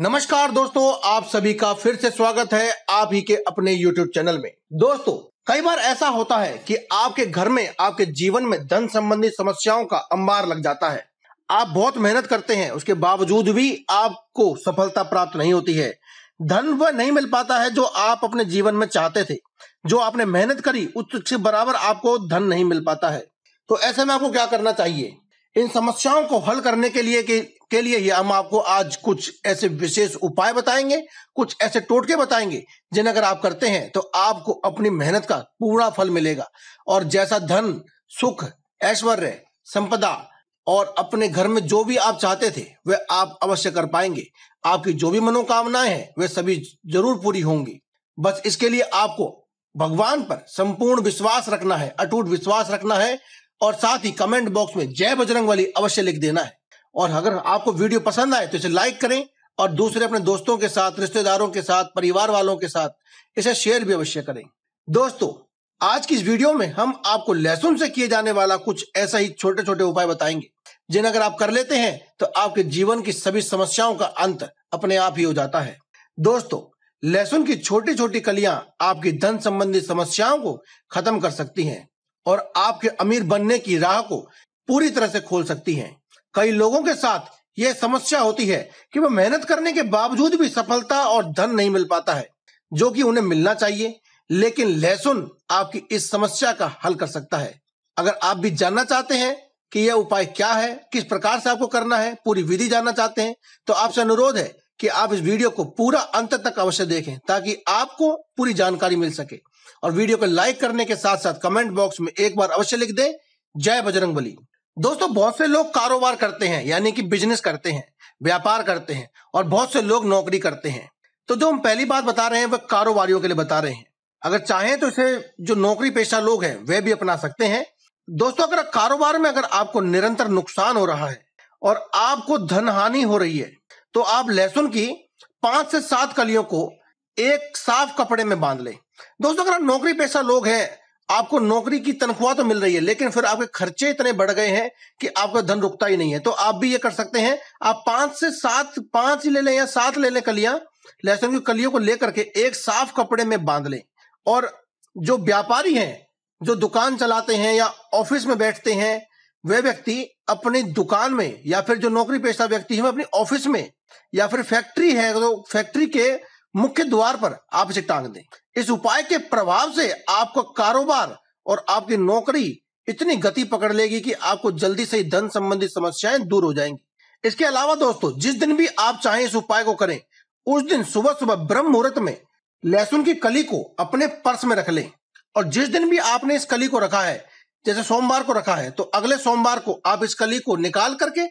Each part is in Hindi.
नमस्कार दोस्तों आप सभी का फिर से स्वागत है आप ही के अपने YouTube चैनल में दोस्तों कई बार ऐसा होता है कि आपके घर में आपके जीवन में धन संबंधी समस्याओं का अंबार लग जाता है आप बहुत मेहनत करते हैं उसके बावजूद भी आपको सफलता प्राप्त नहीं होती है धन वह नहीं मिल पाता है जो आप अपने जीवन में चाहते थे जो आपने मेहनत करी उसके बराबर आपको धन नहीं मिल पाता है तो ऐसे में आपको क्या करना चाहिए इन समस्याओं को हल करने के लिए कि के लिए ही हम आपको आज कुछ ऐसे विशेष उपाय बताएंगे कुछ ऐसे टोटके बताएंगे जिन्हें अगर आप करते हैं तो आपको अपनी मेहनत का पूरा फल मिलेगा और जैसा धन सुख ऐश्वर्य संपदा और अपने घर में जो भी आप चाहते थे वे आप अवश्य कर पाएंगे आपकी जो भी मनोकामनाएं हैं वे सभी जरूर पूरी होंगी बस इसके लिए आपको भगवान पर संपूर्ण विश्वास रखना है अटूट विश्वास रखना है और साथ ही कमेंट बॉक्स में जय बजरंग वाली अवश्य लिख देना है और अगर आपको वीडियो पसंद आए तो इसे लाइक करें और दूसरे अपने दोस्तों के साथ रिश्तेदारों के साथ परिवार वालों के साथ इसे शेयर भी अवश्य करें दोस्तों आज की इस वीडियो में हम आपको लहसुन से किए जाने वाला कुछ ऐसा ही छोटे छोटे उपाय बताएंगे जिन्हें अगर आप कर लेते हैं तो आपके जीवन की सभी समस्याओं का अंत अपने आप ही हो जाता है दोस्तों लहसुन की छोटी छोटी कलियां आपकी धन संबंधी समस्याओं को खत्म कर सकती हैं और आपके अमीर बनने की राह को पूरी तरह से खोल सकती हैं कई लोगों के साथ ये समस्या होती है कि वह मेहनत करने के बावजूद भी सफलता और धन नहीं मिल पाता है जो कि उन्हें मिलना चाहिए लेकिन लहसुन आपकी इस समस्या का हल कर सकता है अगर आप भी जानना चाहते हैं कि यह उपाय क्या है किस प्रकार से आपको करना है पूरी विधि जानना चाहते हैं तो आपसे अनुरोध है कि आप इस वीडियो को पूरा अंत तक अवश्य देखें ताकि आपको पूरी जानकारी मिल सके और वीडियो को लाइक करने के साथ साथ कमेंट बॉक्स में एक बार अवश्य लिख दें जय बजरंग बली दोस्तों बहुत से लोग कारोबार करते हैं यानी कि बिजनेस करते हैं व्यापार करते हैं और बहुत से लोग नौकरी करते हैं तो जो हम पहली बात बता रहे हैं वह कारोबारियों के लिए बता रहे हैं अगर चाहें तो इसे जो नौकरी पेशा लोग हैं वे भी अपना सकते हैं दोस्तों अगर कारोबार में अगर आपको निरंतर नुकसान हो रहा है और आपको धन हानि हो रही है तो आप लहसुन की पांच से सात कलियों को एक साफ कपड़े में बांध लें दोस्तों अगर नौकरी पेशा लोग हैं आपको नौकरी की तनख्वाह तो मिल रही है लेकिन फिर आपके खर्चे इतने बढ़ गए हैं कि आपका धन रुकता ही नहीं है तो आप भी ये कर सकते हैं आप पांच से सात पांच ले लें या सात ले लें कलियां लहसुन की कलियों को लेकर के एक साफ कपड़े में बांध लें और जो व्यापारी हैं जो दुकान चलाते हैं या ऑफिस में बैठते हैं वह व्यक्ति अपनी दुकान में या फिर जो नौकरी पेशा व्यक्ति है अपनी ऑफिस में या फिर फैक्ट्री है तो फैक्ट्री के मुख्य द्वार पर आप इसे टांग दें इस उपाय के प्रभाव से आपका कारोबार और आपकी नौकरी इतनी गति पकड़ लेगी कि आपको जल्दी से ही धन संबंधी समस्याएं दूर हो जाएंगी इसके अलावा दोस्तों जिस दिन भी आप चाहे इस उपाय को करें उस दिन सुबह सुबह ब्रह्म मुहूर्त में लहसुन की कली को अपने पर्स में रख लें और जिस दिन भी आपने इस कली को रखा है जैसे सोमवार को रखा है तो अगले सोमवार को आप इस कली को निकाल करके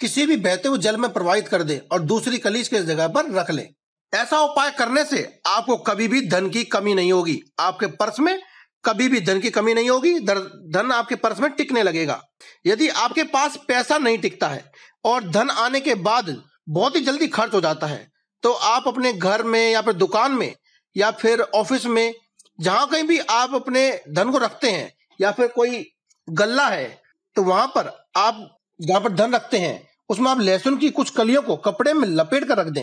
किसी भी बहते हुए जल में प्रवाहित कर दें और दूसरी कली इसके जगह पर रख लें ऐसा उपाय करने से आपको कभी भी धन की कमी नहीं होगी आपके पर्स में कभी भी धन की कमी नहीं होगी धन आपके पर्स में टिकने लगेगा यदि आपके पास पैसा नहीं टिकता है और धन आने के बाद बहुत ही जल्दी खर्च हो जाता है तो आप अपने घर में या फिर दुकान में या फिर ऑफिस में जहां कहीं भी आप अपने धन को रखते हैं या फिर कोई गल्ला है तो वहां पर आप जहां पर धन रखते हैं उसमें आप लहसुन की कुछ कलियों को कपड़े में लपेट कर रख दें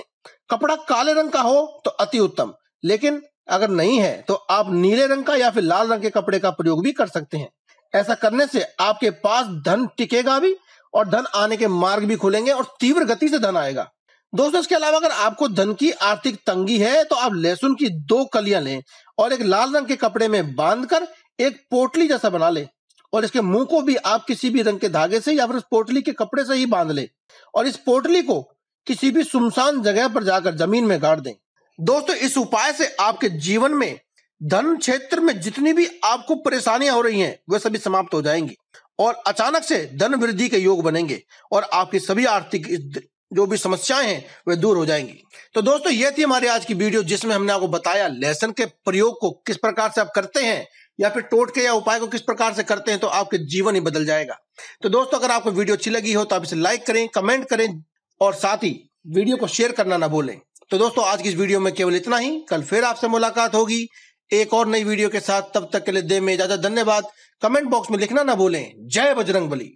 कपड़ा काले रंग का हो तो अति उत्तम लेकिन अगर नहीं है तो आप नीले रंग का या फिर लाल रंग के कपड़े का प्रयोग भी कर सकते हैं ऐसा करने से आपके पास धन टिकेगा भी और धन आने के मार्ग भी खुलेंगे और तीव्र गति से धन आएगा दोस्तों इसके अलावा अगर आपको धन की आर्थिक तंगी है तो आप लहसुन की दो कलियां लें और एक लाल रंग के कपड़े में बांधकर एक पोटली जैसा बना लें और इसके मुंह को भी आप किसी भी रंग के धागे से या फिर पोटली के कपड़े से ही बांध ले और इस पोटली को किसी भी सुमसान जगह पर जाकर जमीन में गाड़ दें दोस्तों इस उपाय से आपके जीवन में धन क्षेत्र में जितनी भी आपको परेशानियां हो रही हैं वह सभी समाप्त हो जाएंगी और अचानक से धन वृद्धि के योग बनेंगे और आपकी सभी आर्थिक जो भी समस्याएं हैं वे दूर हो जाएंगी तो दोस्तों ये थी हमारी आज की वीडियो जिसमें हमने आपको बताया लहसन के प्रयोग को किस प्रकार से आप करते हैं या फिर टोटके या उपाय को किस प्रकार से करते हैं तो आपके जीवन ही बदल जाएगा तो दोस्तों अगर आपको वीडियो अच्छी लगी हो तो आप इसे लाइक करें कमेंट करें और साथ ही वीडियो को शेयर करना ना भूलें तो दोस्तों आज की इस वीडियो में केवल इतना ही कल फिर आपसे मुलाकात होगी एक और नई वीडियो के साथ तब तक के लिए दे में इजाजत धन्यवाद कमेंट बॉक्स में लिखना ना भूलें जय बजरंग बली